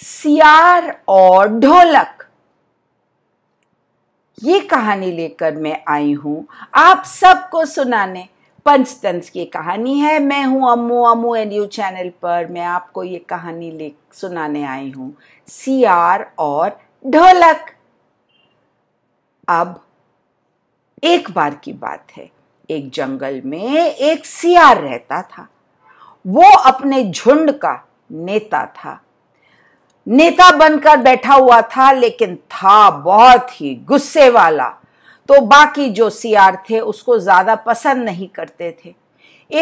सियार और ढोलक ये कहानी लेकर मैं आई हूं आप सबको सुनाने पंचतंत्र की कहानी है मैं हूं Ammu Ammu and you channel पर मैं आपको ये कहानी ले सुनाने आई हूं सियार और ढोलक अब एक बार की बात है एक जंगल में एक सियार रहता था वो अपने झुंड का नेता था नेता बनकर बैठा हुआ था लेकिन था बहुत ही गुस्से वाला तो बाकी जो सीआर थे उसको ज्यादा पसंद नहीं करते थे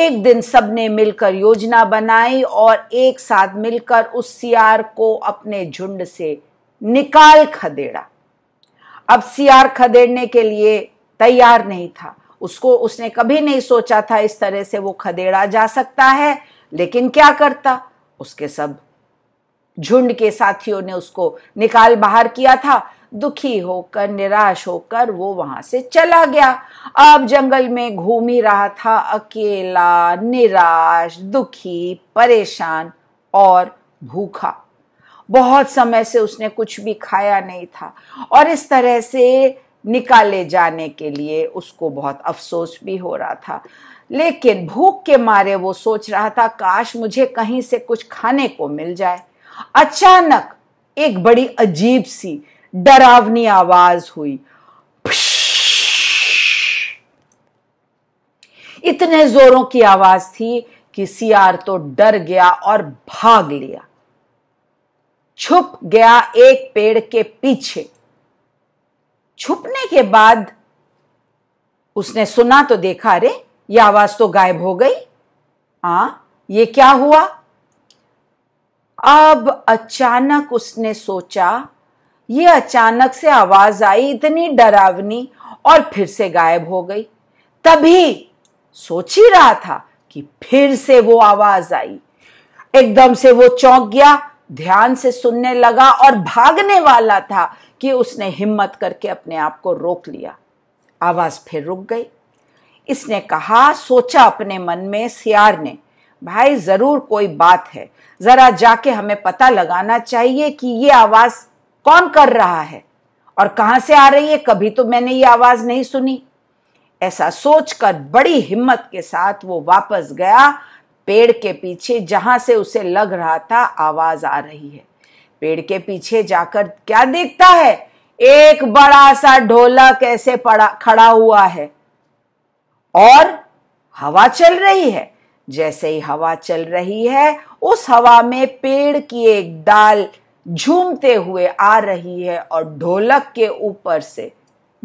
एक दिन सबने मिलकर योजना बनाई और एक साथ मिलकर उस सीआर को अपने झुंड से निकाल खदेड़ा अब सीआर खदेड़ने के लिए तैयार नहीं था उसको उसने कभी नहीं सोचा था इस तरह से वो खदेड़ा जा सकता है लेकिन क्या करता उसके सब झुंड के साथियों ने उसको निकाल बाहर किया था दुखी होकर निराश होकर वो वहां से चला गया अब जंगल में घूम ही रहा था अकेला निराश दुखी परेशान और भूखा बहुत समय से उसने कुछ भी खाया नहीं था और इस तरह से निकाले जाने के लिए उसको बहुत अफसोस भी हो रहा था लेकिन भूख के मारे वो सोच रहा था काश मुझे कहीं से कुछ खाने को मिल जाए अचानक एक बड़ी अजीब सी डरावनी आवाज हुई इतने जोरों की आवाज थी कि सियार तो डर गया और भाग लिया छुप गया एक पेड़ के पीछे छुपने के बाद उसने सुना तो देखा अरे ये आवाज तो गायब हो गई हाँ ये क्या हुआ अब अचानक उसने सोचा ये अचानक से आवाज आई इतनी डरावनी और फिर से गायब हो गई तभी सोच ही रहा था कि फिर से वो आवाज आई एकदम से वो चौंक गया ध्यान से सुनने लगा और भागने वाला था कि उसने हिम्मत करके अपने आप को रोक लिया आवाज फिर रुक गई इसने कहा सोचा अपने मन में सियार ने भाई ज़रूर कोई बात है ज़रा जाके हमें पता लगाना चाहिए कि ये आवाज़ कौन कर रहा है और कहां से आ रही है कभी तो मैंने ये आवाज़ नहीं सुनी ऐसा सोचकर बड़ी हिम्मत के साथ वो वापस गया पेड़ के पीछे जहां से उसे लग रहा था आवाज आ रही है पेड़ के पीछे जाकर क्या देखता है एक बड़ा सा ढोलक ऐसे पड़ा खड़ा हुआ है और हवा चल रही है जैसे ही हवा चल रही है उस हवा में पेड़ की एक डाल झूमते हुए आ रही है और ढोलक के ऊपर से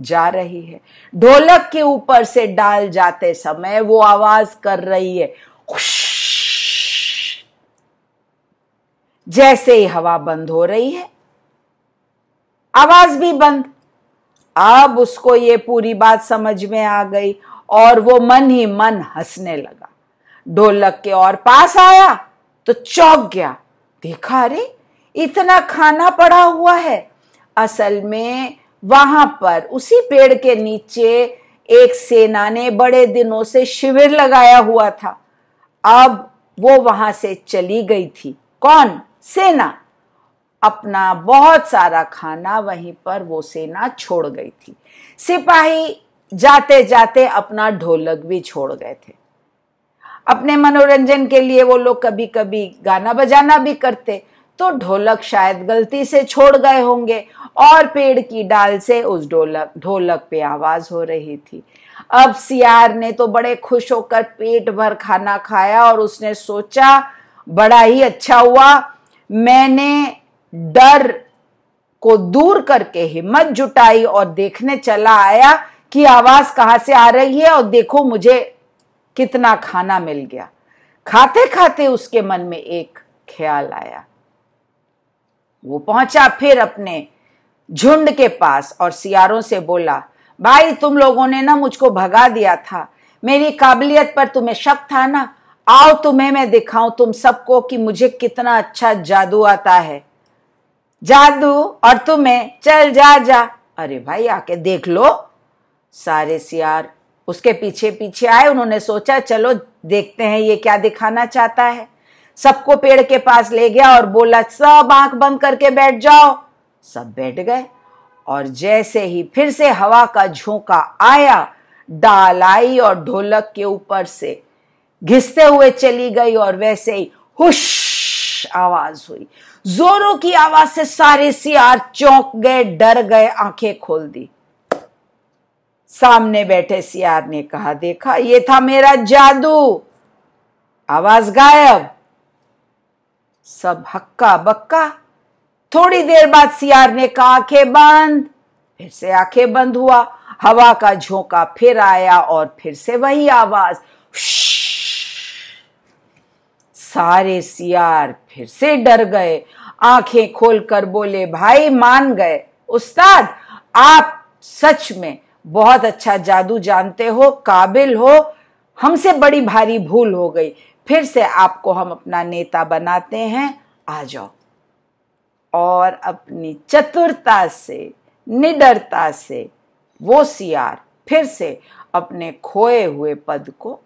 जा रही है ढोलक के ऊपर से डाल जाते समय वो आवाज कर रही है जैसे ही हवा बंद हो रही है आवाज भी बंद अब उसको ये पूरी बात समझ में आ गई और वो मन ही मन हंसने लगा ढोलक के और पास आया तो चौक गया देखा अरे इतना खाना पड़ा हुआ है असल में वहां पर उसी पेड़ के नीचे एक सेना ने बड़े दिनों से शिविर लगाया हुआ था अब वो वहां से चली गई थी कौन सेना अपना बहुत सारा खाना वहीं पर वो सेना छोड़ गई थी सिपाही जाते जाते अपना ढोलक भी छोड़ गए थे अपने मनोरंजन के लिए वो लोग कभी कभी गाना बजाना भी करते तो ढोलक शायद गलती से छोड़ गए होंगे और पेड़ की डाल से उस ढोलक ढोलक पे आवाज हो रही थी अब सियार ने तो बड़े खुश होकर पेट भर खाना खाया और उसने सोचा बड़ा ही अच्छा हुआ मैंने डर को दूर करके हिम्मत जुटाई और देखने चला आया कि आवाज कहाँ से आ रही है और देखो मुझे कितना खाना मिल गया खाते खाते उसके मन में एक ख्याल आया वो पहुंचा फिर अपने झुंड के पास और सियारों से बोला भाई तुम लोगों ने ना मुझको भगा दिया था मेरी काबिलियत पर तुम्हें शक था ना आओ तुम्हें मैं दिखाऊं तुम सबको कि मुझे कितना अच्छा जादू आता है जादू और तुम्हें चल जा जा अरे भाई आके देख लो सारे सियार उसके पीछे पीछे आए उन्होंने सोचा चलो देखते हैं ये क्या दिखाना चाहता है सबको पेड़ के पास ले गया और बोला सब आंख बंद करके बैठ जाओ सब बैठ गए और जैसे ही फिर से हवा का झोंका आया डाल आई और ढोलक के ऊपर से घिसते हुए चली गई और वैसे ही हुश आवाज हुई जोरों की आवाज से सारे सियार चौंक गए डर गए आंखें खोल दी सामने बैठे सियार ने कहा देखा ये था मेरा जादू आवाज गायब सब हक्का बक्का थोड़ी देर बाद सियार ने कहा आंखें बंद फिर से आंखें बंद हुआ हवा का झोंका फिर आया और फिर से वही आवाज सारे सियार फिर से डर गए आंखें खोलकर बोले भाई मान गए उस्ताद आप सच में बहुत अच्छा जादू जानते हो काबिल हो हमसे बड़ी भारी भूल हो गई फिर से आपको हम अपना नेता बनाते हैं आ जाओ और अपनी चतुरता से निडरता से वो सियार फिर से अपने खोए हुए पद को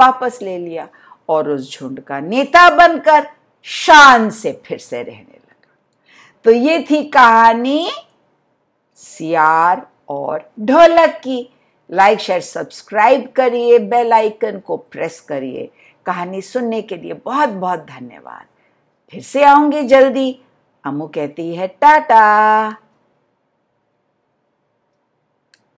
वापस ले लिया और उस झुंड का नेता बनकर शान से फिर से रहने लगा तो ये थी कहानी सियार और ढोलक की लाइक शेयर सब्सक्राइब करिए बेल आइकन को प्रेस करिए कहानी सुनने के लिए बहुत बहुत धन्यवाद फिर से आऊंगी जल्दी अमू कहती है टाटा